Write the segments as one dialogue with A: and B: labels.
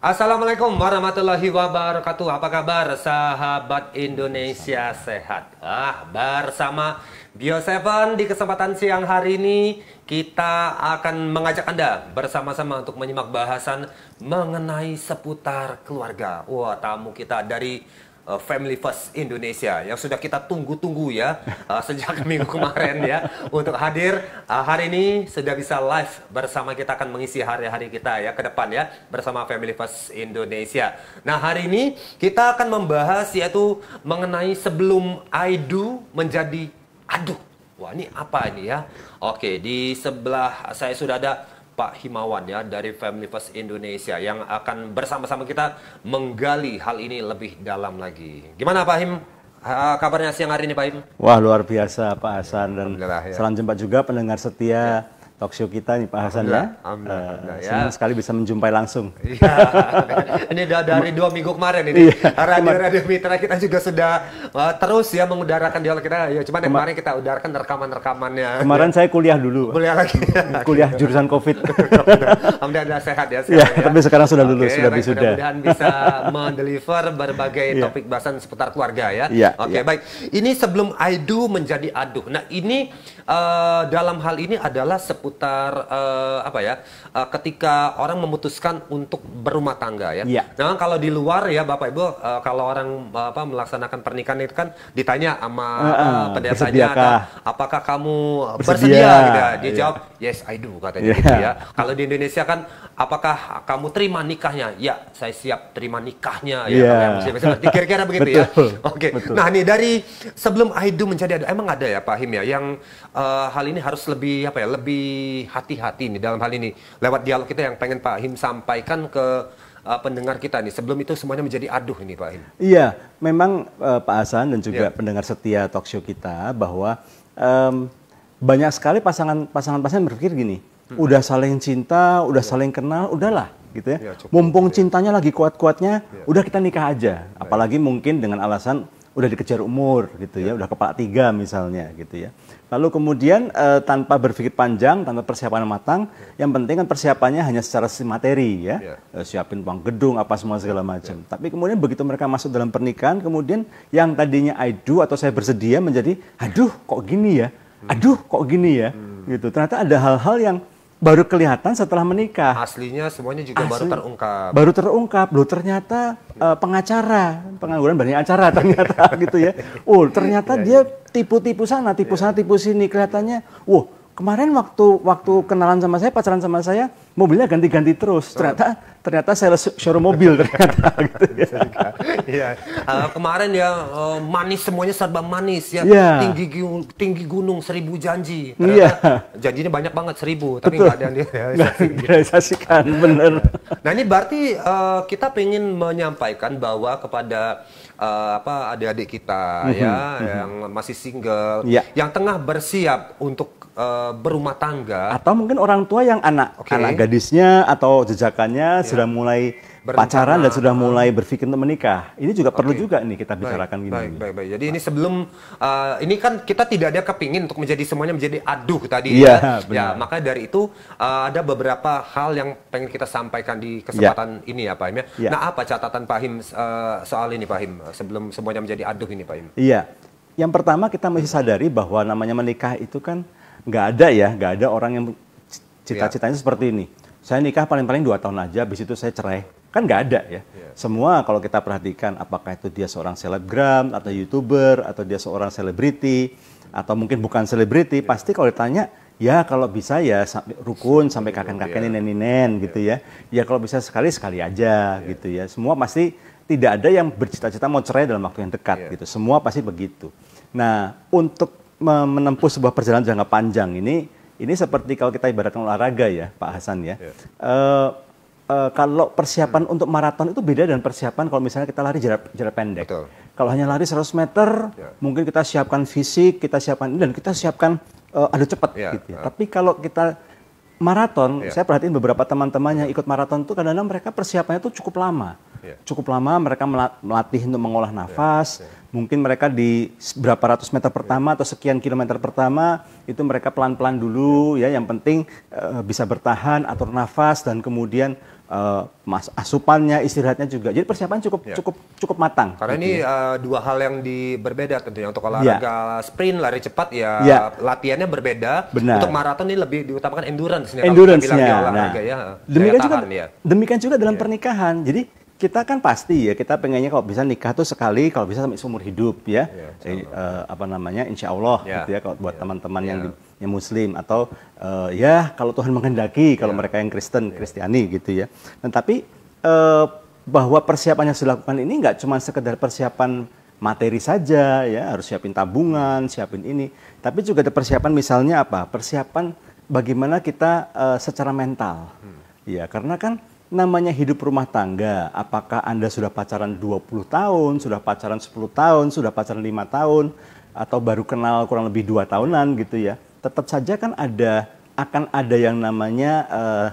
A: Assalamualaikum warahmatullahi wabarakatuh. Apa kabar sahabat Indonesia sehat? Ah, bersama Bio7 di kesempatan siang hari ini kita akan mengajak Anda bersama-sama untuk menyimak bahasan mengenai seputar keluarga. Wah, tamu kita dari Uh, Family First Indonesia yang sudah kita tunggu-tunggu ya uh, sejak minggu kemarin ya untuk hadir uh, hari ini sudah bisa live bersama kita akan mengisi hari-hari kita ya ke depan ya bersama Family First Indonesia. Nah, hari ini kita akan membahas yaitu mengenai sebelum I do menjadi aduh. Wah, ini apa ini ya? Oke, di sebelah saya sudah ada Pak Himawan ya dari Family First Indonesia yang akan bersama-sama kita menggali hal ini lebih dalam lagi. Gimana Pak Him? Ha, kabarnya siang hari ini Pak Him?
B: Wah luar biasa Pak Hasan dan ya. salam jumpa juga pendengar setia talk show kita nih Pak Hasan ya.
A: Alhamdulillah, eh, Senang ya.
B: sekali bisa menjumpai langsung. Iya.
A: ini dari dua minggu kemarin ini. Iya. Radio-radio mitra kita juga sudah eh, terus ya mengudarakan dialog kita. Ya cuman kemarin kita udarakan rekaman-rekamannya. Kemarin
B: saya kuliah dulu. Kuliah lagi. kuliah jurusan Covid.
A: alhamdulillah sehat ya. Iya, ya. tapi sekarang sudah lulus, Oke, sudah mudah bisa mendeliver berbagai iya. topik bahasan seputar keluarga ya. Oke, baik. Ini sebelum I do menjadi aduh. Nah, ini uh, dalam hal ini adalah seputar uh, apa ya? Uh, ketika orang memutuskan untuk berumah tangga ya. ya. Nah, kalau di luar ya Bapak Ibu uh, kalau orang uh, apa melaksanakan pernikahan itu kan ditanya sama uh, uh, pendetanya ada, apakah kamu bersedia, bersedia gitu ya. Dia ya. jawab, "Yes, I do," katanya ya. gitu ya. Kalau di Indonesia kan apakah kamu terima nikahnya? Ya, saya siap terima nikahnya ya. Yeah. Kira-kira begitu ya. Betul. ya. Oke. Okay. Nah, nih dari sebelum I do menjadi ada emang ada ya Pak Him ya yang uh, Eh, hal ini harus lebih apa ya lebih hati-hati nih dalam hal ini lewat dialog kita yang pengen Pak Him sampaikan ke uh, pendengar kita nih sebelum itu semuanya menjadi aduh ini Pak Him.
B: Iya, memang uh, Pak Hasan dan juga yeah. pendengar setia Talkshow kita bahwa um, banyak sekali pasangan pasangan pasangan berpikir gini, hmm. udah saling cinta, udah yeah. saling kenal, udahlah gitu ya. ya cukup, Mumpung ya. cintanya lagi kuat-kuatnya, ya. udah kita nikah aja. Apalagi mungkin dengan alasan udah dikejar umur gitu ya, ya udah kepala tiga misalnya gitu ya. Lalu kemudian uh, tanpa berpikir panjang, tanpa persiapan yang matang, yang penting kan persiapannya hanya secara materi ya, yeah. Iya. siapin uang gedung apa semua segala macam. Yeah. Tapi kemudian begitu mereka masuk dalam pernikahan, kemudian yang tadinya I do atau saya bersedia menjadi, aduh kok gini ya, aduh kok gini ya, hmm. gitu. Ternyata ada hal-hal yang baru kelihatan setelah menikah.
A: Aslinya semuanya juga Asli, baru terungkap. Baru
B: terungkap. Loh ternyata uh, pengacara, pengangguran banyak acara ternyata gitu ya. Oh, ternyata iya, dia iya. tipu-tipu sana, tipu iya. sana, tipu sini kelihatannya. Wah, kemarin waktu waktu kenalan sama saya, pacaran sama saya, mobilnya ganti-ganti terus. Ternyata ternyata saya showroom mobil ternyata gitu
A: ya. uh, kemarin ya uh, manis semuanya serba manis ya yeah. tinggi tinggi gunung seribu janji ternyata yeah. janjinya banyak banget seribu tapi nggak ada yang
B: direalisasikan bener
A: nah ini berarti uh, kita ingin menyampaikan bahwa kepada uh, apa adik-adik kita mm -hmm, ya mm -hmm. yang masih single, yeah. yang tengah bersiap untuk uh, berumah tangga
B: atau mungkin orang tua yang anak okay. anak gadisnya atau jejakannya yeah. sudah mulai pacaran dan sudah mulai berpikir
A: untuk menikah. Ini juga okay. perlu juga nih kita bicarakan baik, gini. Baik, baik, baik. Jadi ini sebelum uh, ini kan kita tidak ada kepingin untuk menjadi semuanya menjadi aduh tadi yeah, ya. Ya, maka dari itu uh, ada beberapa hal yang pengen kita sampaikan di ya. kesempatan yeah. ini ya Pak Him ya. Yeah. Nah, apa catatan Pak Him uh, eh, soal ini Pak Him sebelum semuanya menjadi aduh ini Pak Him?
B: Iya. Yang pertama kita mesti sadari bahwa namanya menikah itu kan nggak ada ya, nggak ada orang yang ya. cita-citanya yeah. seperti ini. Saya nikah paling-paling dua tahun aja, habis itu saya cerai kan nggak ada ya. Yeah. Semua kalau kita perhatikan apakah itu dia seorang selebgram atau youtuber atau dia seorang selebriti atau mungkin bukan selebriti, yeah. pasti kalau ditanya ya kalau bisa ya rukun iya, sampai kakek-kakek iya. nenek-nenek iya. gitu ya. Ya kalau bisa sekali sekali aja yeah. gitu ya. Semua pasti tidak ada yang bercita-cita mau cerai dalam waktu yang dekat yeah. gitu. Semua pasti begitu. Nah, untuk menempuh sebuah perjalanan jangka panjang ini ini seperti kalau kita ibaratkan olahraga ya, Pak Hasan ya. Yeah. Uh, Eh, kalau persiapan hmm. untuk maraton itu beda dengan persiapan kalau misalnya kita lari jarak jarak pendek. Betul. Kalau hanya lari 100 meter, yeah. mungkin kita siapkan fisik, kita siapkan dan kita siapkan uh, adu cepat yeah. gitu. Uh. Tapi kalau kita maraton, yeah. saya perhatiin beberapa teman-teman yang ikut maraton itu kadang-kadang mereka persiapannya itu cukup lama. Yeah. Cukup lama mereka melatih untuk mengolah ya, nafas. Yeah. Yeah. Mungkin mereka di berapa ratus meter pertama atau sekian kilometer pertama itu mereka pelan-pelan dulu yeah. ya yang penting uh, bisa bertahan, atur nafas dan kemudian uh, mas asupannya istirahatnya juga jadi persiapan cukup ya. cukup cukup matang karena gitu. ini uh,
A: dua hal yang di berbeda tentunya untuk ya. olahraga ya. sprint lari cepat ya ya. latihannya berbeda Benar. untuk maraton ini lebih diutamakan endurance endurance nah, ya demikian juga ya.
B: demikian juga dalam ya. pernikahan jadi kita kan pasti ya kita pengennya kalau bisa nikah tuh sekali kalau bisa sampai seumur hidup ya, ya Jadi, uh, apa namanya insya Allah ya. gitu ya kalau buat iya. teman-teman ya. yang, iya. yang Muslim atau uh, ya kalau Tuhan menghendaki kalau iya. mereka yang Kristen Kristiani gitu ya. Nah tapi uh, bahwa persiapan yang dilakukan ini nggak cuma sekedar persiapan materi saja ya harus siapin tabungan siapin ini tapi juga ada persiapan misalnya apa persiapan bagaimana kita uh, secara mental hmm. ya karena kan namanya hidup rumah tangga, apakah Anda sudah pacaran 20 tahun, sudah pacaran 10 tahun, sudah pacaran 5 tahun, atau baru kenal kurang lebih dua tahunan gitu ya, tetap saja kan ada akan ada yang namanya uh,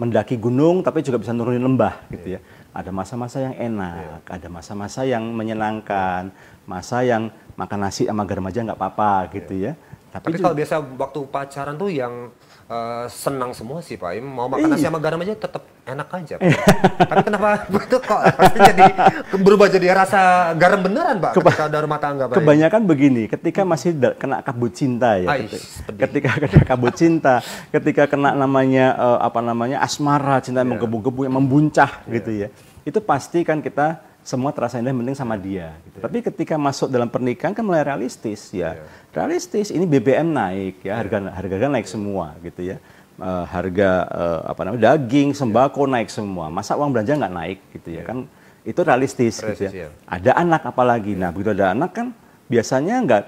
B: mendaki gunung tapi juga bisa nurunin lembah gitu ya. Ada masa-masa yang enak, ada masa-masa yang menyenangkan, masa yang makan nasi sama garam aja nggak apa-apa gitu ya. Tapi, tapi kalau
A: biasa waktu pacaran tuh yang Eh, senang semua sih Pak. Mau makan nasi iya. sama garam aja tetap enak aja. Iya. Tapi kenapa itu kok jadi berubah jadi rasa garam beneran Pak Keba ketika ada rumah tangga Pak? Kebanyakan
B: begini, ketika masih kena kabut cinta ya. Aish, ketika, kena kabut cinta, ketika kena namanya uh, apa namanya asmara, cinta yeah. Iya. menggebu-gebu yang membuncah yeah. gitu ya. Itu pasti kan kita semua terasa indah penting sama dia. Gitu. Yeah. Tapi ketika masuk dalam pernikahan kan mulai realistis ya. Yeah. Realistis ini BBM naik ya, iya. harga yeah. harga kan naik yeah. semua gitu ya. Uh, harga uh, apa namanya daging, iya. sembako yeah. naik semua. Masa uang belanja nggak naik gitu ya yeah. kan? Itu realistis, realistis gitu ya. Yeah. Iya. Ada anak apalagi. Yeah. Nah, begitu ada anak kan biasanya nggak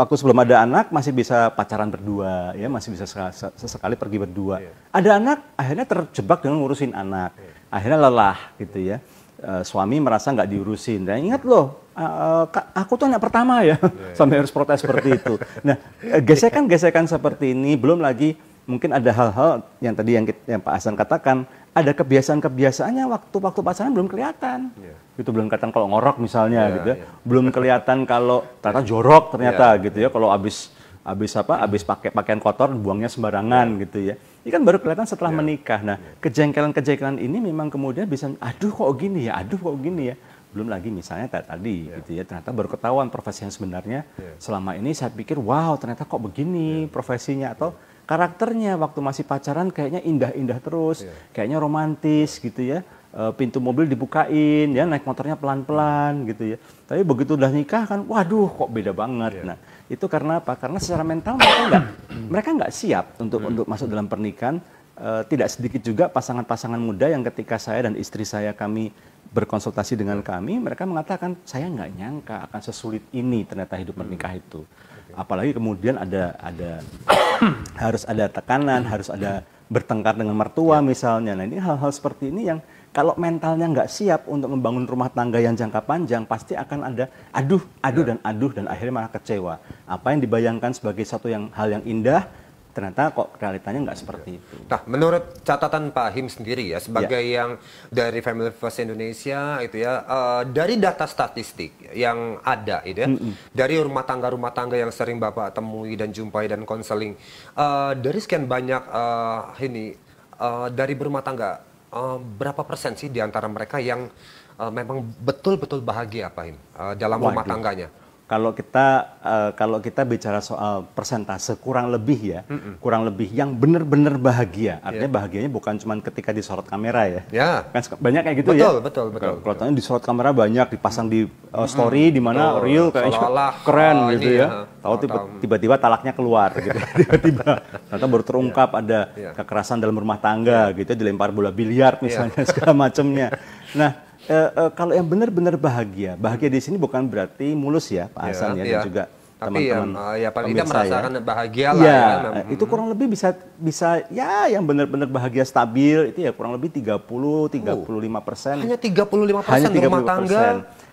B: waktu sebelum ada anak masih bisa pacaran berdua ya masih bisa sesekali pergi berdua yeah. ada anak akhirnya terjebak dengan ngurusin anak yeah. akhirnya lelah gitu ya uh, suami merasa nggak diurusin. Dan nah, ingat loh, uh, aku tuh anak pertama ya, yeah. sampai harus protes seperti itu. Nah, gesekan-gesekan seperti ini belum lagi mungkin ada hal-hal yang tadi yang, kita, yang Pak Hasan katakan ada kebiasaan-kebiasaannya waktu-waktu pacaran belum kelihatan. Yeah. Gitu belum kelihatan kalau ngorok misalnya yeah, gitu ya. Yeah. Belum kelihatan kalau ternyata jorok ternyata yeah. gitu ya iya. kalau habis habis apa habis pakai pakaian kotor buangnya sembarangan yeah. gitu ya. Ini kan baru kelihatan setelah yeah. menikah. Nah, kejengkelan-kejengkelan ini memang kemudian bisa, aduh kok gini ya, aduh kok gini ya. Belum lagi misalnya tadi yeah. gitu ya, ternyata baru ketahuan profesi yang sebenarnya. Yeah. Selama ini saya pikir, wow ternyata kok begini yeah. profesinya atau yeah. karakternya waktu masih pacaran kayaknya indah-indah terus, yeah. kayaknya romantis gitu ya Eh, pintu mobil dibukain ya naik motornya pelan-pelan gitu ya tapi begitu udah nikah kan waduh kok beda banget yeah. nah itu karena apa karena secara mental mereka nggak hmm. mereka nggak siap untuk hmm. untuk masuk dalam pernikahan e, tidak sedikit juga pasangan-pasangan muda yang ketika saya dan istri saya kami berkonsultasi dengan hmm. kami mereka mengatakan saya nggak nyangka akan sesulit ini ternyata hidup hmm. menikah itu apalagi kemudian ada ada harus ada tekanan harus ada bertengkar dengan mertua iya. misalnya nah ini hal-hal seperti ini yang kalau mentalnya nggak siap untuk membangun rumah tangga yang jangka panjang, pasti akan ada aduh, aduh ya. dan aduh dan akhirnya malah kecewa. Apa yang dibayangkan sebagai satu yang hal yang indah, ternyata kok realitanya nggak seperti ya. itu. Nah,
A: menurut catatan Pak Him sendiri ya sebagai ya. yang dari Family First Indonesia itu ya uh, dari data statistik yang ada itu ya mm -hmm. dari rumah tangga rumah tangga yang sering Bapak temui dan jumpai dan konseling uh, dari sekian banyak uh, ini uh, dari berumah tangga Eh, berapa persen sih di antara mereka yang uh, memang betul-betul bahagia Pak Him, uh, eh, dalam Waduh. rumah tangganya?
B: kalau kita uh, kalau kita bicara soal persentase kurang lebih ya, mm -mm. kurang lebih yang benar-benar bahagia. Iya. Artinya yeah. bahagianya bukan cuma ketika disorot kamera ya. Yeah. Kan banyak kayak gitu betul, ya. Betul, betul, betul. Kelihatannya disorot kamera banyak dipasang di uh, story mm -hmm. di mana real kayaknya keren oh, gitu ya. ya. Tahu tiba-tiba talaknya keluar gitu. tiba-tiba ternyata baru terungkap yeah. ada yeah. kekerasan dalam rumah tangga yeah. gitu ya, dilempar bola biliar iya. misalnya yeah. segala macamnya. Nah, e, e, kalau yang benar-benar bahagia, bahagia di sini bukan berarti mulus ya, Pak iya, Hasan ya, ya, ya. dan iya. juga teman-teman. Tapi ya, eh, ya paling tidak ya. merasakan ya.
A: bahagia lah. Iya, ya, ya.
B: itu kurang lebih bisa bisa ya yang benar-benar bahagia stabil itu ya kurang lebih 30 35 uh. persen. hanya
A: 35 persen rumah tangga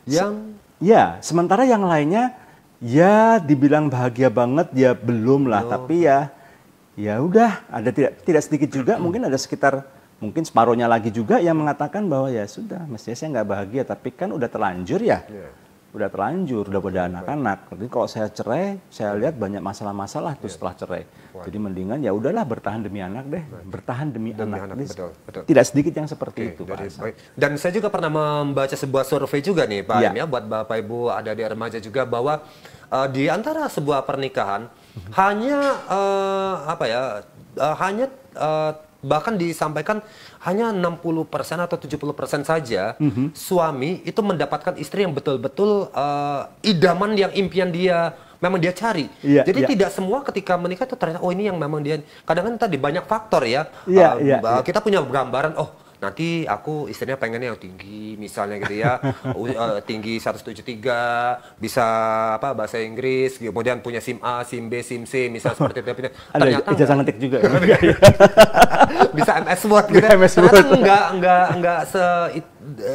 A: yang
B: ya sementara yang lainnya ya dibilang bahagia banget ya belum lah oh. tapi ya ya udah ada tidak tidak sedikit juga hmm. mungkin ada sekitar mungkin separuhnya lagi juga yang mengatakan bahwa ya sudah mestinya saya nggak bahagia tapi kan udah terlanjur ya yeah. udah terlanjur udah pada iya. anak-anak nanti kalau saya cerai saya iya. lihat banyak masalah-masalah tuh yeah. setelah cerai jadi mendingan ya udahlah bertahan demi anak deh iya. bertahan
A: demi, demi anak, anak. betul, betul.
B: tidak sedikit yang seperti okay, itu dari, Pak
A: dan saya juga pernah membaca sebuah survei juga nih Pak yeah. ya buat bapak ibu ada di remaja juga bahwa uh, di antara sebuah pernikahan mhm. hanya uh, apa ya uh, hanya uh, bahkan disampaikan hanya 60% atau 70% saja mm -hmm. suami itu mendapatkan istri yang betul-betul uh, idaman yang impian dia memang dia cari. Yeah, Jadi yeah. tidak semua ketika menikah itu ternyata oh ini yang memang dia kadang kadang tadi banyak faktor ya. Yeah, iya, uh, iya, eh, yeah, kita punya gambaran oh nanti aku istrinya pengennya yang tinggi misalnya gitu ya eh, tinggi 173 bisa apa bahasa Inggris gitu. kemudian punya SIM A SIM B SIM C misal seperti itu ada ternyata ijazah ngetik juga ya? iya. bisa MS Word gitu MS Word. ternyata enggak enggak enggak se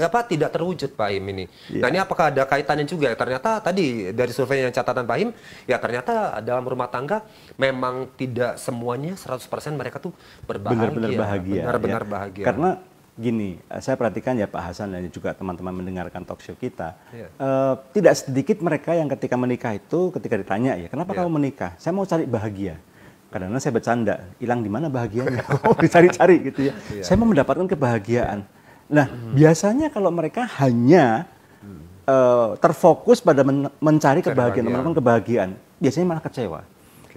A: apa tidak terwujud Pak Him ini yeah. nah ini apakah ada kaitannya juga ya? ternyata tadi dari survei yang catatan Pak Him, ya ternyata dalam rumah tangga memang tidak semuanya 100% mereka tuh berbahagia benar-benar bahagia benar-benar ya. bahagia karena
B: gini, eh, saya perhatikan ya Pak Hasan dan juga teman-teman mendengarkan talk show kita, yeah. Iya. uh, tidak sedikit mereka yang ketika menikah itu ketika ditanya ya, kenapa yeah. kamu menikah? Saya mau cari bahagia. Karena saya bercanda, hilang di mana bahagianya? oh, dicari-cari gitu ya. Yeah. Saya mau mendapatkan kebahagiaan. Nah, mm. biasanya kalau mereka hanya uh, terfokus pada men mencari kebahagiaan, menemukan kebahagiaan, biasanya malah kecewa.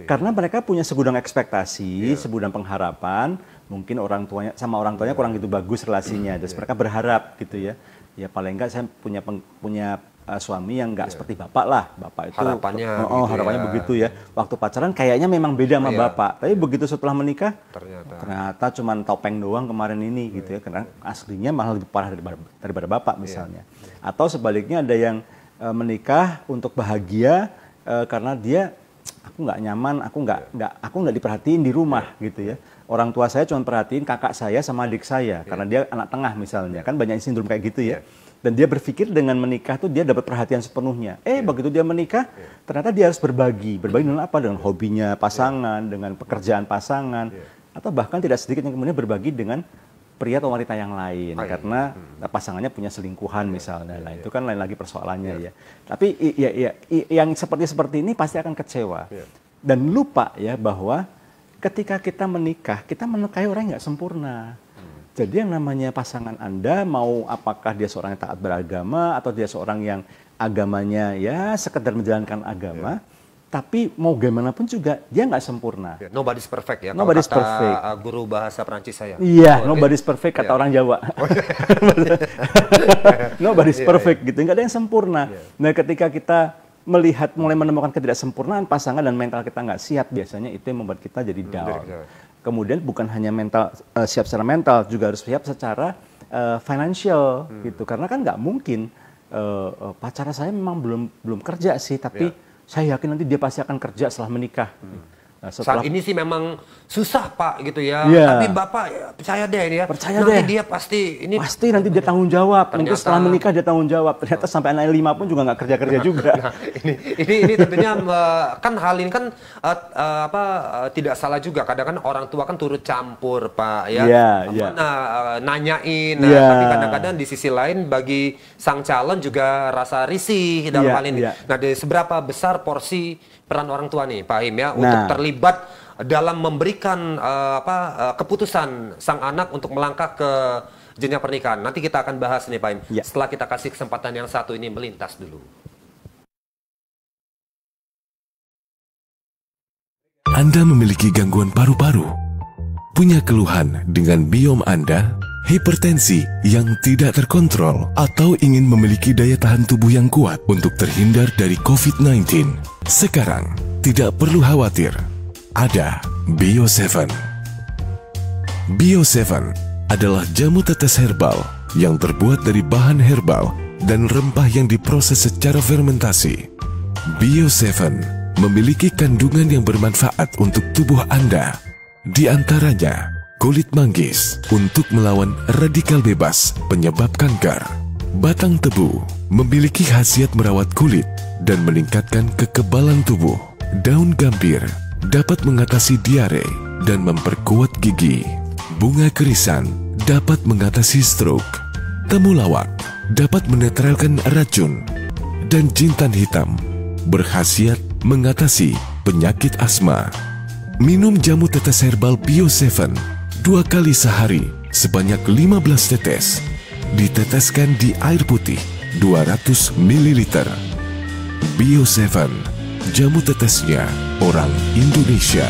B: Karena mereka punya segudang ekspektasi, yeah. segudang pengharapan, mungkin orang tuanya sama orang tuanya kurang gitu bagus relasinya terus yeah. mereka berharap gitu ya ya paling enggak saya punya peng, punya uh, suami yang enggak yeah. seperti bapak lah bapak itu harapannya oh, oh, harapannya ya. begitu ya waktu pacaran kayaknya memang beda sama yeah. bapak tapi begitu setelah menikah ternyata ternyata cuman topeng doang kemarin ini yeah. gitu ya iya. karena aslinya malah lebih parah daripada, daripada bapak misalnya yeah. Iya. atau sebaliknya ada yang uh, menikah untuk bahagia uh, karena dia aku nggak nyaman aku nggak iya. nggak aku nggak diperhatiin di rumah gitu ya orang tua saya cuma perhatiin kakak saya sama adik saya yeah. karena dia anak tengah misalnya iya. kan banyak sindrom kayak gitu ya yeah. dan dia berpikir dengan menikah tuh dia dapat perhatian sepenuhnya eh yeah. begitu dia menikah yeah. ternyata dia harus berbagi berbagi dengan apa dengan hobinya pasangan yeah. dengan pekerjaan pasangan yeah. atau bahkan tidak sedikit yang kemudian berbagi dengan pria atau wanita yang lain oh, iya. karena hmm. pasangannya punya selingkuhan yeah. misalnya yeah. lah iya, itu kan lain lagi persoalannya yeah. ya tapi ya, ya yang seperti seperti ini pasti akan kecewa yeah. dan lupa ya bahwa ketika kita menikah, kita menikahi orang yang gak sempurna. Hmm. Jadi yang namanya pasangan Anda mau apakah dia seorang yang taat beragama atau dia seorang yang agamanya ya sekedar menjalankan agama, yeah. tapi mau gimana pun juga dia nggak sempurna. Yeah. Nobody's perfect ya. Nobody's kata perfect.
A: Uh, guru bahasa Perancis saya. Iya, yeah, oh, iya. nobody's
B: perfect kata yeah. orang Jawa. Oh, iya. nobody's yeah. nobody's iya, perfect yeah. gitu, nggak ada yang sempurna. Yeah. Nah, ketika kita melihat mulai menemukan ketidaksempurnaan pasangan dan mental kita nggak siap biasanya itu yang membuat kita jadi down. Kemudian bukan hanya mental uh, siap secara mental juga harus siap secara uh, financial hmm. gitu karena kan nggak mungkin uh, uh, pacar saya memang belum belum kerja sih tapi yeah. saya yakin nanti dia pasti akan kerja setelah menikah. Hmm. Nah,
A: setelah... Saat ini sih memang susah Pak gitu ya. Yeah. Tapi Bapak ya, percaya deh ini ya. Percaya nanti deh. dia
B: pasti ini pasti nanti dia tanggung jawab. Ternyata... Mungkin setelah menikah dia tanggung jawab. Ternyata sampai anak lima pun juga nggak kerja kerja nah, juga. Nah,
A: ini ini ini tentunya eh, kan hal ini kan uh, uh, apa uh, tidak salah juga. Kadang kan orang tua kan turut campur Pak ya. Yeah, yeah. Nah, uh, nanyain. Nah, yeah. Tapi kadang-kadang di sisi lain bagi sang calon juga rasa risih dalam yeah, hal ini. Yeah. Nah, dari seberapa besar porsi peran orang tua nih Pak Him ya nah. untuk terlibat dalam memberikan uh, apa uh, keputusan sang anak untuk melangkah ke jenjang pernikahan. Nanti kita akan bahas nih Pak Him. Ya. Setelah kita kasih kesempatan yang satu ini melintas dulu.
C: Anda memiliki gangguan paru-paru? Punya keluhan dengan biom Anda? hipertensi yang tidak terkontrol, atau ingin memiliki daya tahan tubuh yang kuat untuk terhindar dari COVID-19. Sekarang, tidak perlu khawatir. Ada Bio7. Bio7 adalah jamu tetes herbal yang terbuat dari bahan herbal dan rempah yang diproses secara fermentasi. Bio7 memiliki kandungan yang bermanfaat untuk tubuh Anda. Di antaranya, kulit manggis untuk melawan radikal bebas penyebab kanker. Batang tebu memiliki khasiat merawat kulit dan meningkatkan kekebalan tubuh. Daun gambir dapat mengatasi diare dan memperkuat gigi. Bunga kerisan dapat mengatasi stroke. Temulawak dapat menetralkan racun. Dan jintan hitam berkhasiat mengatasi penyakit asma. Minum jamu tetes herbal Bio Seven dua kali sehari sebanyak 15 tetes. Diteteskan di air putih 200 ml. Bio7, jamu tetesnya orang Indonesia.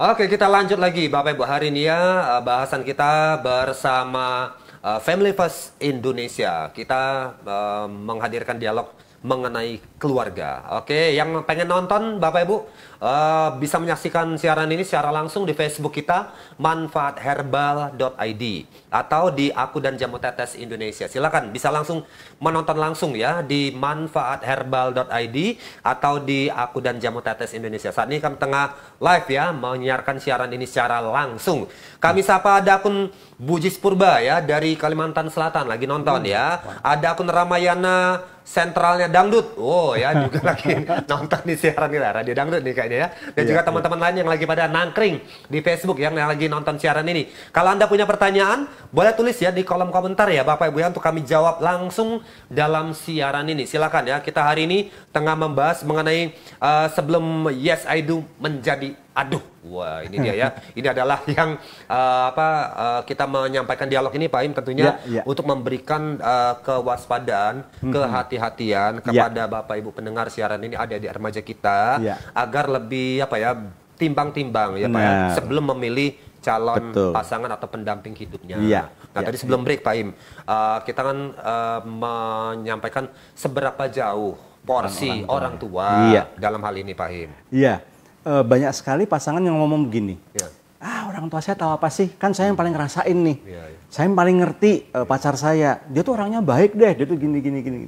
A: Oke, kita lanjut lagi Bapak Ibu hari ini ya eh, bahasan kita bersama eh, Family First Indonesia. Kita eh, menghadirkan dialog mengenai keluarga. Oke, yang pengen nonton Bapak Ibu Eh, bisa menyaksikan siaran ini secara langsung di Facebook kita manfaatherbal.id atau di aku dan jamu tetes Indonesia. Silakan bisa langsung menonton langsung ya di manfaatherbal.id atau di aku dan jamu tetes Indonesia. Saat ini kami tengah live ya menyiarkan siaran ini secara langsung. Kami sapa ada akun Bujis Purba ya dari Kalimantan Selatan lagi nonton ya. Ada akun Ramayana sentralnya dangdut. Oh ya juga lagi nonton di siaran ini Radio Dangdut nih kayak ini ya. Dan iya, juga iya. teman-teman iya. lain yang lagi pada nangkring di Facebook yang lagi nonton siaran ini. Kalau Anda punya pertanyaan, boleh tulis ya di kolom komentar ya Bapak Ibu ya untuk kami jawab langsung dalam siaran ini. Silakan ya. Kita hari ini tengah membahas mengenai uh, sebelum Yes I Do menjadi Aduh, wah ini dia ya. Ini adalah yang uh, apa uh, kita menyampaikan dialog ini Pak Im tentunya ya, ya. untuk memberikan uh, kewaspadaan, mm-hmm. kehati-hatian ya. kepada ya. Bapak Ibu pendengar siaran ini ada di remaja kita ya. agar lebih apa ya timbang-timbang ya Pak ya, sebelum memilih calon Betul. pasangan atau pendamping hidupnya. Iya. Nah, ya, tadi sebelum break Pak Im, uh, kita kan uh, menyampaikan seberapa jauh porsi orang, tua iya. dalam hal ini Pak Im.
B: Iya uh, banyak sekali pasangan yang ngomong begini. Yeah. Ah, orang tua saya tahu apa sih? Kan saya yang paling ngerasain nih. Yeah, yeah. Saya yang paling ngerti uh, pacar saya. Dia tuh orangnya baik deh, dia tuh gini gini gini.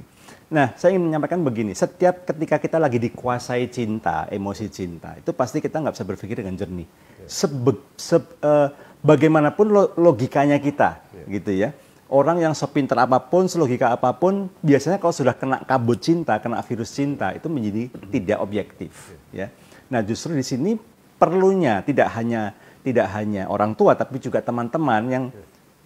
B: Nah, saya ingin menyampaikan begini, setiap ketika kita lagi dikuasai cinta, emosi cinta, itu pasti kita nggak bisa berpikir dengan jernih. Iya. Sebe, se, uh, eh, bagaimanapun logikanya kita, yeah. gitu ya. Orang yang sepinter apapun, selogika apapun, biasanya kalau sudah kena kabut cinta, kena virus cinta, itu menjadi hmm. tidak objektif, iya. ya Nah, justru di sini perlunya tidak hanya tidak hanya orang tua tapi juga teman-teman yang iya.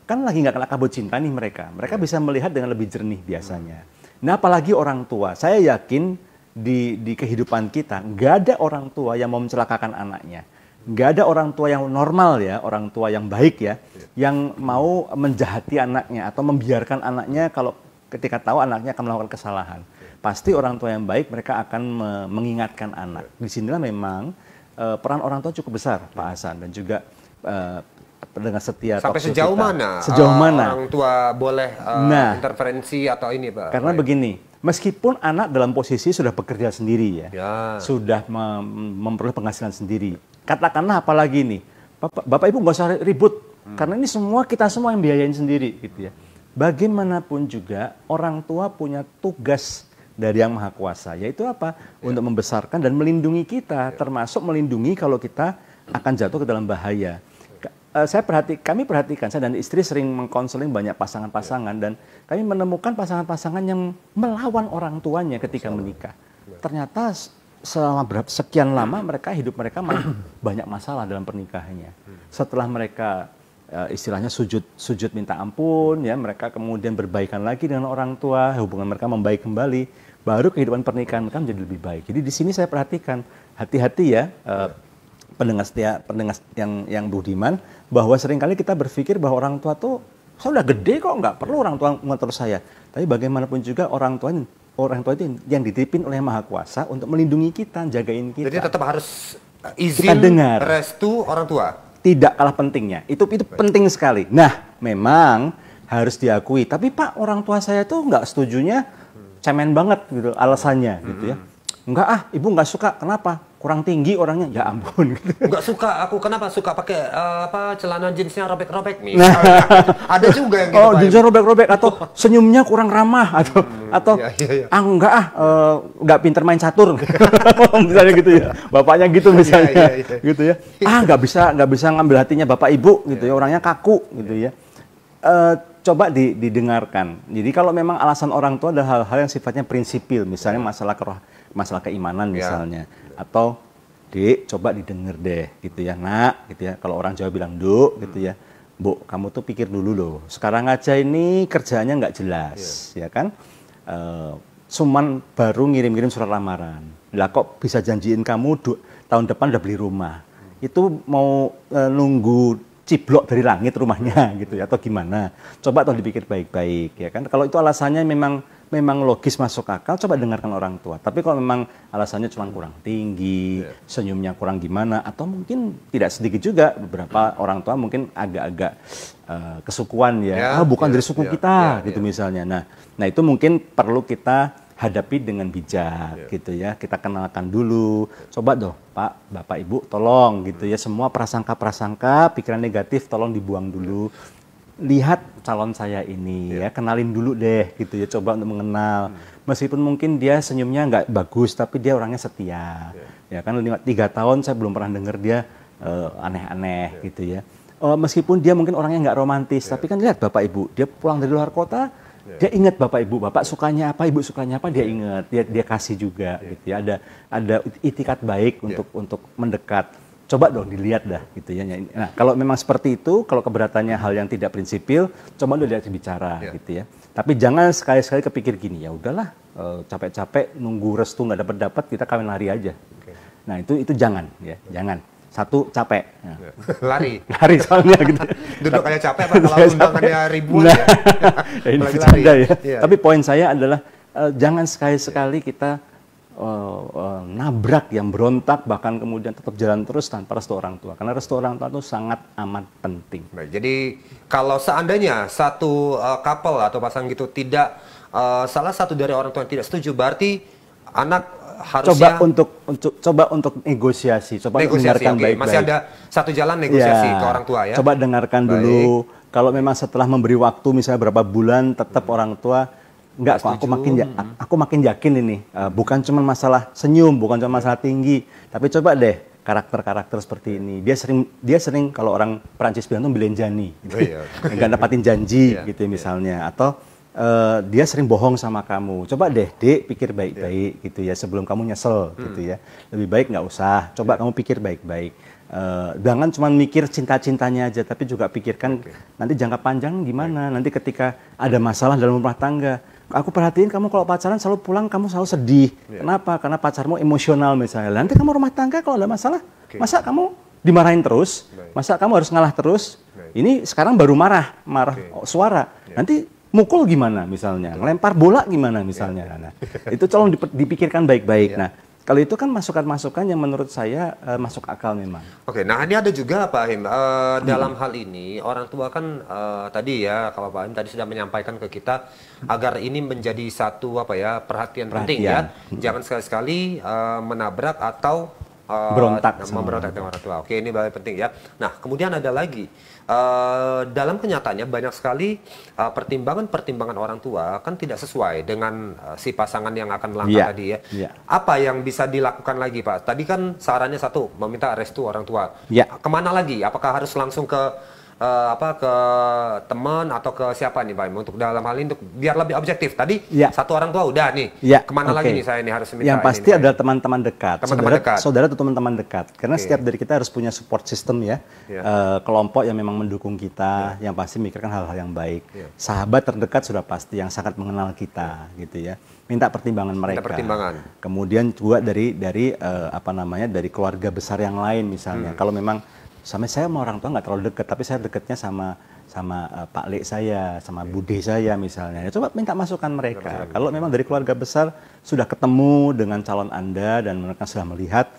B: kan lagi nggak kena kabut cinta nih mereka. Mereka iya. bisa melihat dengan lebih jernih biasanya. Hmm. Nah, apalagi orang tua. Saya yakin di di kehidupan kita nggak ada orang tua yang mau mencelakakan anaknya nggak ada orang tua yang normal ya, orang tua yang baik ya, iya. yang mau menjahati anaknya atau membiarkan anaknya kalau ketika tahu anaknya akan melakukan kesalahan. Pasti orang tua yang baik mereka akan mengingatkan anak. Di sinilah memang uh, peran orang tua cukup besar, Pak Hasan dan juga uh, dengan setia sampai sejauh kita. mana sejauh uh, mana orang
A: tua boleh uh, nah, intervensi atau ini pak
B: karena baik. begini meskipun anak dalam posisi sudah bekerja sendiri ya, ya. sudah mem memperoleh penghasilan sendiri katakanlah apalagi nih bapak, bapak ibu nggak usah ribut hmm. karena ini semua kita semua yang biayain sendiri gitu ya bagaimanapun juga orang tua punya tugas dari yang maha kuasa yaitu apa ya. untuk membesarkan dan melindungi kita ya. termasuk melindungi kalau kita akan jatuh ke dalam bahaya ya. saya perhati kami perhatikan saya dan istri sering mengkonseling banyak pasangan-pasangan ya. dan kami menemukan pasangan-pasangan yang melawan orang tuanya ketika Masalah. menikah ya. ternyata selama berapa sekian lama mereka hidup mereka banyak masalah dalam pernikahannya hmm. setelah mereka Eh, istilahnya sujud sujud minta ampun ya mereka kemudian berbaikan lagi dengan orang tua hubungan mereka membaik kembali baru kehidupan pernikahan kan jadi lebih baik jadi di sini saya perhatikan hati-hati ya, ya. pendengar setia pendengar yang yang budiman bahwa seringkali kita berpikir bahwa orang tua tuh saya udah gede kok nggak perlu orang tua mengatur saya tapi bagaimanapun juga orang tua orang tua itu yang dititipin oleh maha kuasa untuk melindungi kita jagain kita jadi tetap harus eh, izin restu orang tua tidak kalah pentingnya. Itu itu penting sekali. Nah, memang harus diakui. Tapi Pak, orang tua saya tuh nggak setujunya cemen banget gitu alasannya gitu ya. Hmm. Enggak ah, ibu enggak suka. Kenapa? Kurang tinggi orangnya. Ya ampun.
A: Enggak suka. Aku kenapa suka pakai uh, apa celana jeansnya robek-robek Nah. Ada juga yang gitu. Ya. Oh, jeansnya
B: robek-robek atau oh. senyumnya kurang ramah atau hmm, atau iya, iya, iya. ah enggak ah uh, eh, nggak pinter main catur. Oh, misalnya gitu ya. Bapaknya gitu iya, misalnya. Iya, iya, iya. Gitu ya. Ah enggak bisa enggak bisa ngambil hatinya bapak ibu gitu ya. Orangnya kaku gitu ya. Uh, coba didengarkan. Jadi kalau memang alasan orang tua adalah hal-hal yang sifatnya prinsipil, misalnya ya. masalah keroh, masalah keimanan ya. misalnya, atau dek coba didengar deh, gitu ya nak, gitu ya. Kalau orang Jawa bilang duk, gitu ya. Bu, kamu tuh pikir dulu loh. Sekarang aja ini kerjanya nggak jelas, ya, ya kan? E, cuman baru ngirim-ngirim surat lamaran. Lah kok bisa janjiin kamu tahun depan udah beli rumah? Hmm. Itu mau e, nunggu ciblok dari langit rumahnya gitu ya atau gimana coba atau dipikir baik-baik ya kan kalau itu alasannya memang memang logis masuk akal coba dengarkan orang tua tapi kalau memang alasannya cuma kurang tinggi iya. senyumnya kurang gimana atau mungkin tidak sedikit juga beberapa orang tua mungkin agak-agak uh, kesukuan ya yeah, ah bukan yeah, dari suku yeah, kita yeah, gitu yeah. misalnya nah nah itu mungkin perlu kita hadapi dengan bijak yeah. gitu ya. Kita kenalkan dulu. Coba dong, Pak, Bapak, Ibu, tolong gitu ya. Semua prasangka-prasangka, pikiran negatif tolong dibuang dulu. Yeah. Lihat calon saya ini yeah. ya, kenalin dulu deh gitu ya. Coba untuk mengenal. Hmm. Meskipun mungkin dia senyumnya nggak bagus, tapi dia orangnya setia. Yeah. Ya kan lima, tiga tahun saya belum pernah dengar dia eh, aneh-aneh uh, iya. yeah. gitu ya. Uh, meskipun dia mungkin orangnya nggak romantis, yeah. tapi kan lihat Bapak Ibu, dia pulang dari luar kota Ya. Dia ingat bapak ibu, bapak sukanya apa, ibu sukanya apa, dia ya. ingat, dia dia kasih juga ya. gitu ya. Ada ada itikat baik untuk untuk mendekat coba dong dilihat dah gitu ya. Nah, nah, kalau memang seperti itu, kalau keberatannya hal yang tidak prinsipil, coba dulu lihat bicara yeah. gitu ya. Tapi jangan sekali-sekali kepikir gini, ya udahlah eh, capek-capek nunggu restu nggak dapat dapat kita kawin lari aja. Okay. Nah, itu itu jangan ya, jangan satu capek. Ya. Iya. Lari. Lari soalnya gitu. Duduk aja capek apa kalau undangannya ribuan nah, ya. ini Canda, ya. ya. Tapi poin saya adalah uh, jangan sekali-sekali ya. kita uh, uh, nabrak yang berontak bahkan kemudian tetap jalan terus tanpa restu orang tua. Karena restu orang tua itu sangat amat penting.
A: Baik, jadi kalau seandainya satu uh, couple atau pasangan gitu tidak uh, salah satu dari orang tua yang tidak setuju berarti anak harusnya coba
B: untuk, untuk coba untuk negosiasi, coba negosiasi, dengarkan baik-baik. Okay. Masih ada
A: satu jalan negosiasi ya, ke orang tua ya. Coba
B: dengarkan baik. dulu. Kalau memang setelah memberi waktu misalnya berapa bulan tetap hmm. orang tua enggak kok aku makin ya- aku makin yakin ini uh, bukan cuma masalah senyum, bukan cuma masalah tinggi, tapi coba deh karakter-karakter seperti ini. Dia sering dia sering kalau orang Prancis bilang tuh belenjani. Oh, Enggak iya. dapatin janji yeah, gitu ya iya. misalnya atau uh, dia sering bohong sama kamu. Coba deh, dek pikir baik-baik yeah. gitu ya sebelum kamu nyesel hmm. gitu ya. Lebih baik nggak usah. Coba yeah. kamu pikir baik-baik. Uh, jangan cuma mikir cinta-cintanya aja, tapi juga pikirkan okay. nanti jangka panjang gimana. Yeah. Nanti ketika ada masalah dalam rumah tangga, aku perhatiin kamu kalau pacaran selalu pulang kamu selalu sedih. Yeah. Kenapa? Karena pacarmu emosional misalnya. Nanti kamu rumah tangga kalau ada masalah, okay. masa kamu dimarahin terus? Masa kamu harus ngalah terus? Ini sekarang baru marah, marah okay. suara. Yeah. Nanti mukul gimana misalnya, lempar bola gimana misalnya. Iya, iya. Nah, itu tolong dipikirkan baik-baik. Iya. Nah, kalau itu kan masukan-masukan yang menurut saya uh, masuk akal memang.
A: Oke, nah ini ada juga Pak ahim Uh, eh, hmm. Dalam hal ini orang tua kan uh, tadi ya kalau Pak ahim tadi sudah menyampaikan ke kita agar ini menjadi satu apa ya perhatian, perhatian. penting ya. Hmm. Jangan sekali-sekali uh, menabrak atau uh, berontak memberontak orang tua. Oke, ini paling penting ya. Nah, kemudian ada lagi uh, dalam kenyataannya banyak sekali eh, pertimbangan-pertimbangan uh, orang tua kan tidak sesuai dengan uh, si pasangan yang akan melangkah yeah. tadi ya. Yeah. Apa yang bisa dilakukan lagi Pak? Tadi kan sarannya satu, meminta restu orang tua. Yeah. Kemana lagi? Apakah harus langsung ke uh, apa ke teman atau ke siapa nih Pak untuk dalam hal ini untuk biar lebih objektif. Tadi ya. satu orang tua udah nih. Ya. Kemana okay. lagi nih saya ini harus minta Yang pasti
B: ini, adalah teman-teman dekat. Teman-teman saudara, dekat. Saudara atau teman-teman dekat. Karena okay. setiap dari kita harus punya support system ya. ya. Uh, kelompok yang memang mendukung kita, ya. yang pasti mikirkan hal-hal yang baik. Ya. Sahabat terdekat sudah pasti yang sangat mengenal kita ya. gitu ya. Minta pertimbangan mereka. Minta pertimbangan. Kemudian juga dari dari uh, apa namanya dari keluarga besar yang lain misalnya. Hmm. Kalau memang sama saya sama orang tua nggak terlalu dekat tapi saya dekatnya sama sama uh, Pak Lek saya, sama yeah. Bude saya misalnya. Ya, coba minta masukan mereka. Kalau memang dari keluarga besar sudah ketemu dengan calon Anda dan mereka sudah melihat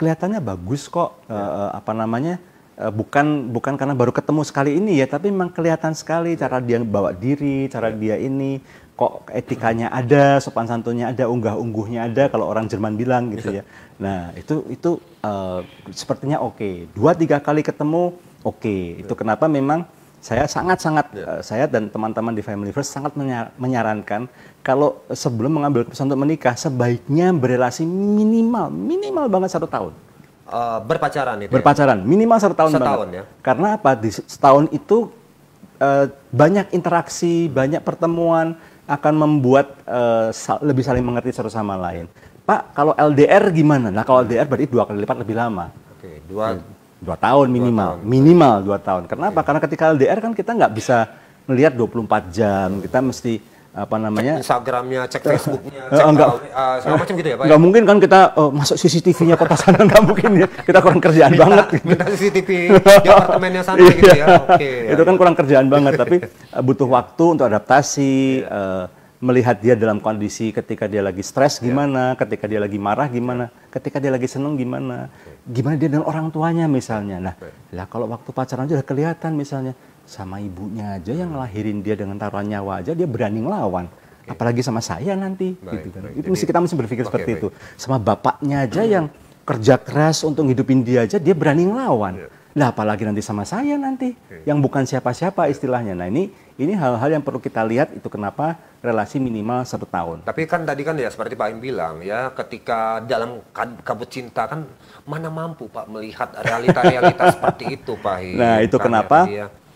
B: kelihatannya bagus kok yeah. Iya. uh, eh, apa namanya? Uh, bukan bukan karena baru ketemu sekali ini ya, tapi memang kelihatan sekali iya. cara dia bawa diri, cara iya. dia ini kok etikanya ada, sopan santunnya ada, unggah-ungguhnya ada kalau orang Jerman bilang gitu ya. Nah, itu itu uh, sepertinya oke. Okay. Dua tiga kali ketemu oke. Okay. Itu kenapa memang saya sangat-sangat yeah. Ya. uh, saya dan teman-teman di Family First sangat menyar menyarankan kalau sebelum mengambil keputusan untuk menikah sebaiknya berrelasi minimal minimal banget satu tahun.
A: Uh, berpacaran itu. Ya? Berpacaran
B: ya? minimal satu tahun. Setahun banget. ya. Karena apa? Di setahun itu eh, banyak interaksi, banyak pertemuan, akan membuat uh, lebih saling mengerti satu sama lain. Pak, kalau LDR gimana? Nah, kalau LDR berarti dua kali lipat lebih lama. Oke, dua ya, dua tahun minimal, dua tahun. minimal dua tahun. Kenapa? Oke. Karena ketika LDR kan kita nggak bisa melihat 24 jam, kita mesti apa namanya cek
A: Instagramnya, cek eh, Facebooknya, eh, cek enggak, uh, segala macam gitu ya Pak. Ya? Enggak ya?
B: mungkin kan kita uh, masuk CCTV-nya kota sana enggak mungkin ya. Kita kurang kerjaan minta, banget.
A: Gitu. Minta CCTV di apartemennya sana gitu ya. Iya. Oke. Okay, ya, Itu
B: kan ya. kurang kerjaan banget tapi butuh waktu untuk adaptasi uh, melihat dia dalam kondisi ketika dia lagi stres iya. gimana, ketika dia lagi marah gimana, ketika dia lagi seneng gimana, gimana dia dengan orang tuanya misalnya. Nah, lah kalau waktu pacaran aja kelihatan misalnya sama ibunya aja yang ngelahirin dia dengan taruhan nyawa aja dia berani ngelawan okay. apalagi sama saya nanti baik, gitu kan itu mesti kita mesti berpikir okay, seperti baik. itu sama bapaknya aja hmm. yang kerja keras untuk hidupin dia aja dia berani ngelawan yeah. Ya. Nah, apalagi nanti sama saya nanti okay. yang bukan siapa-siapa istilahnya. Nah, ini ini hal-hal yang perlu kita lihat itu kenapa relasi minimal satu tahun. Tapi kan
A: tadi kan ya seperti Pak Im bilang ya ketika dalam kabut cinta kan mana mampu Pak melihat realita-realita seperti itu Pak Nah, itu kan, kenapa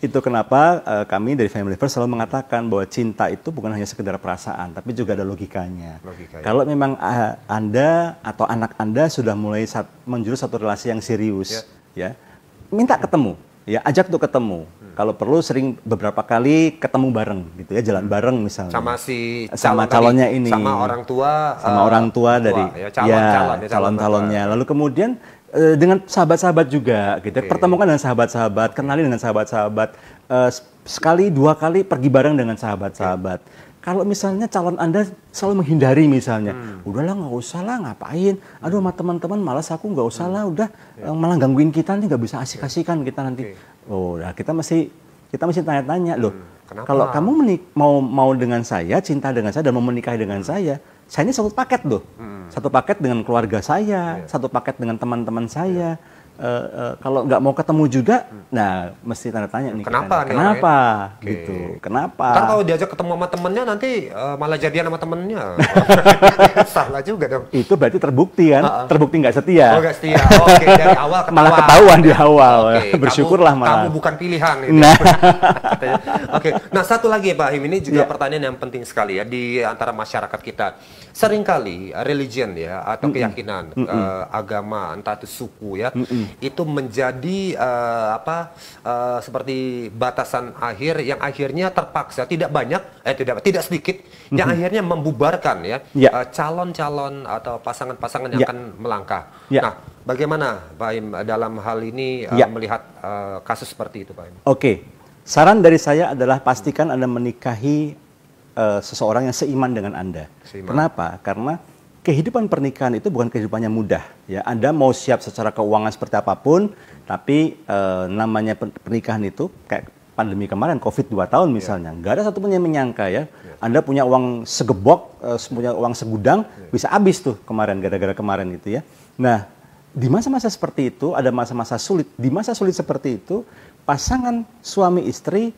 B: itu kenapa uh, kami dari Family First selalu mengatakan bahwa cinta itu bukan hanya sekedar perasaan, tapi juga ada logikanya. ya. Kalau memang uh, Anda atau anak Anda sudah mulai sat, menjurus satu relasi yang serius, ya, ya minta ketemu, ya ajak tuh ketemu. Hmm. Kalau perlu sering beberapa kali ketemu bareng gitu ya, jalan hmm. bareng misalnya. Sama
A: si calon sama calonnya tadi, ini. Sama orang tua. Sama uh, orang eh, tua dari ya, ya, ya, tua, ya calon-calonnya. Ya, calon-calonnya.
B: Lalu kemudian Eh, dengan sahabat-sahabat juga gitu. Okay. Pertemukan dengan sahabat-sahabat, kenali dengan sahabat-sahabat. Uh, sekali dua kali pergi bareng dengan sahabat-sahabat. Okay. Kalau misalnya calon Anda selalu menghindari misalnya, hmm. udahlah nggak usah lah ngapain, aduh sama hmm. teman-teman malas aku nggak usah lah, hmm. udah yeah. Eh, malah gangguin kita nanti nggak bisa asik-asikan kita nanti. Okay. Oh, nah kita masih kita masih tanya-tanya loh. Hmm. Kalau kamu mau mau dengan saya, cinta dengan saya dan mau menikahi dengan hmm. saya, saya ini satu paket loh, hmm. satu paket dengan keluarga saya, yeah. satu paket dengan teman-teman saya. Yeah uh, uh, kalau nggak mau ketemu juga, hmm. nah mesti tanda tanya nih. Kenapa? Nih, kenapa? Okay. Gitu. Kenapa? Kan kalau
A: diajak ketemu sama temennya nanti uh, malah jadian sama temennya. Salah juga dong.
B: Itu berarti terbukti kan? Uh -uh. Terbukti nggak setia. Oh nggak setia. Oke okay. dari awal ketahuan. Malah ketahuan di awal. Okay. Bersyukurlah kamu, malah. Kamu bukan
A: pilihan. Itu. Nah. Oke. okay. Nah satu lagi ya, Pak Him ini juga yeah. pertanyaan yang penting sekali ya di antara masyarakat kita. Seringkali religion ya atau mm -mm. keyakinan mm -mm. Uh, agama entah itu suku ya. Mm -mm itu menjadi uh, apa uh, seperti batasan akhir yang akhirnya terpaksa tidak banyak eh tidak tidak sedikit mm-hmm. yang mhm. akhirnya membubarkan ya yeah. Ya. uh, calon-calon atau pasangan-pasangan yang yeah. akan melangkah. Yeah. Nah, bagaimana Pak Im dalam hal ini uh, eh, yeah. melihat uh, kasus seperti itu Pak Im?
B: Oke. Okay. Saran dari saya adalah pastikan Anda menikahi uh, seseorang yang seiman dengan Anda. Seiman. Kenapa? Karena kehidupan pernikahan itu bukan kehidupannya mudah. Ya, Anda mau siap secara keuangan seperti apapun, tapi e, namanya pernikahan itu kayak pandemi kemarin COVID 2 tahun misalnya, iya. nggak yeah. ada satupun yang menyangka ya. Yeah. Anda punya uang segebok, e, punya uang segudang yeah. bisa habis tuh kemarin gara-gara kemarin itu ya. Nah, di masa-masa seperti itu ada masa-masa sulit. Di masa sulit seperti itu, pasangan suami istri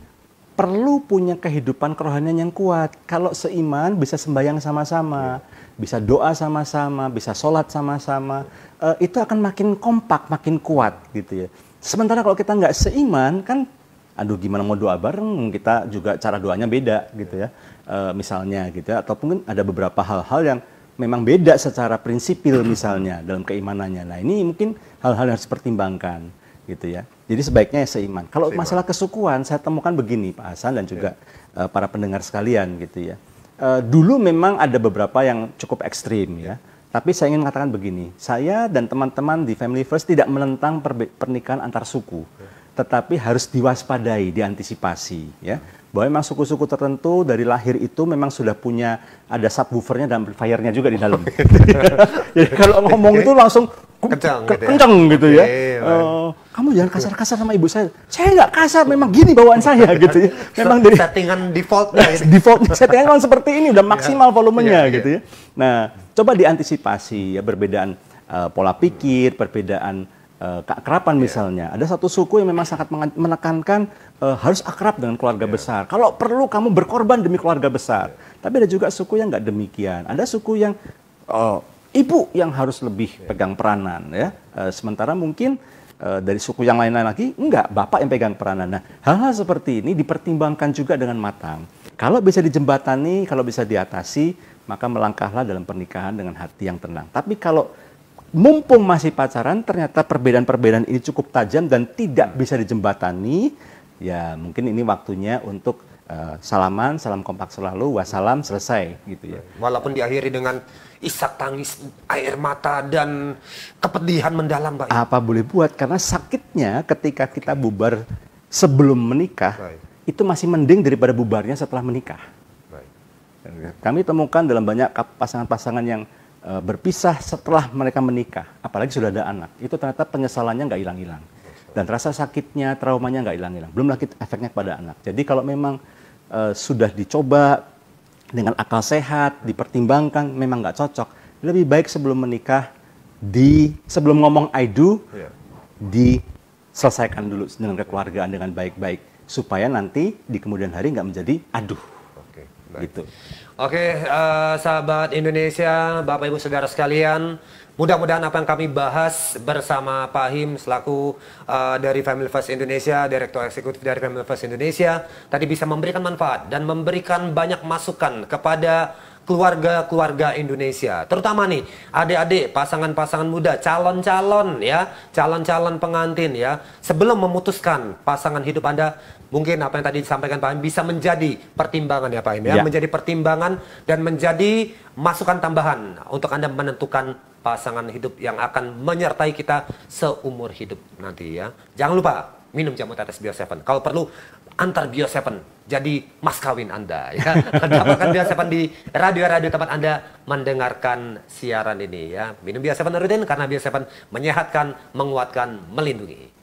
B: perlu punya kehidupan kerohanian yang kuat. Kalau seiman bisa sembahyang sama-sama, iya. bisa doa sama-sama, bisa sholat sama-sama, uh, itu akan makin kompak, makin kuat gitu ya. Sementara kalau kita nggak seiman kan, aduh gimana mau doa bareng? Kita juga cara doanya beda gitu ya, uh, misalnya gitu. Ya. Atau mungkin ada beberapa hal-hal yang memang beda secara prinsipil misalnya dalam keimanannya. Nah ini mungkin hal-hal yang harus pertimbangkan gitu ya. Jadi sebaiknya ya seiman. Kalau seiman. masalah kesukuan, saya temukan begini Pak Hasan dan juga ya. uh, para pendengar sekalian gitu ya. Uh, dulu memang ada beberapa yang cukup ekstrim ya. ya. Tapi saya ingin mengatakan begini, saya dan teman-teman di Family First tidak menentang pernikahan antar suku. Ya tetapi harus diwaspadai, diantisipasi ya. Bahwa memang suku-suku tertentu dari lahir itu memang sudah punya ada subwoofernya dan amplifiernya juga di dalam. Oh, iya. Jadi kalau ngomong itu langsung kencang, ke kencang gitu ya. Gitu ya. Okay, uh, oh, kamu jangan kasar-kasar sama ibu saya. Saya nggak kasar, memang gini bawaan saya gitu ya. Memang dari
A: settingan defaultnya. default settingan memang
B: seperti ini udah iya. maksimal volumenya yeah, iya. gitu ya. Nah, coba diantisipasi ya perbedaan uh, pola pikir, perbedaan Kak eh, kerapan yeah. misalnya. Ada satu suku yang memang sangat menekankan uh, harus akrab dengan keluarga yeah. besar. Kalau perlu kamu berkorban demi keluarga besar. Yeah. Tapi ada juga suku yang nggak demikian. Ada suku yang uh, ibu yang harus lebih yeah. pegang peranan ya. Uh, sementara mungkin uh, dari suku yang lain-lain lagi enggak, bapak yang pegang peranan. Nah, hal-hal seperti ini dipertimbangkan juga dengan matang. Kalau bisa dijembatani, kalau bisa diatasi, maka melangkahlah dalam pernikahan dengan hati yang tenang. Tapi kalau mumpung masih pacaran ternyata perbedaan-perbedaan ini cukup tajam dan tidak bisa dijembatani ya mungkin ini waktunya untuk uh, salaman salam kompak selalu wassalam selesai gitu ya
A: walaupun diakhiri dengan isak tangis air mata dan kepedihan mendalam Pak
B: ya? apa boleh buat karena sakitnya ketika kita bubar sebelum menikah Baik. itu masih mending daripada bubarnya setelah menikah Baik. kami temukan dalam banyak pasangan-pasangan yang E, berpisah setelah mereka menikah, apalagi sudah ada anak, itu ternyata penyesalannya nggak hilang-hilang. Dan rasa sakitnya, traumanya nggak hilang-hilang. Belum lagi efeknya pada anak. Jadi kalau memang e, sudah dicoba dengan akal sehat, dipertimbangkan, memang nggak cocok. Lebih baik sebelum menikah, di sebelum ngomong I do, iya. diselesaikan dulu dengan kekeluargaan dengan baik-baik. Supaya nanti di kemudian hari nggak menjadi aduh gitu.
A: Oke, uh, sahabat Indonesia, Bapak Ibu Saudara sekalian, mudah-mudahan apa yang kami bahas bersama Pak Him selaku uh, dari Family First Indonesia, Direktur Eksekutif dari Family First Indonesia, tadi bisa memberikan manfaat dan memberikan banyak masukan kepada keluarga-keluarga Indonesia. Terutama nih adik-adik, pasangan-pasangan muda, calon-calon ya, calon-calon pengantin ya. Sebelum memutuskan pasangan hidup Anda, mungkin apa yang tadi disampaikan Pak Im bisa menjadi pertimbangan ya Pak Im ya, ya. menjadi pertimbangan dan menjadi masukan tambahan untuk Anda menentukan pasangan hidup yang akan menyertai kita seumur hidup nanti ya. Jangan lupa minum jamu tetes bio 7. Kalau perlu antar Bio 7 jadi mas kawin Anda ya. Dapatkan Bio 7 di radio-radio tempat Anda mendengarkan siaran ini ya. Minum Bio 7 rutin karena Bio 7 menyehatkan,
C: menguatkan, melindungi.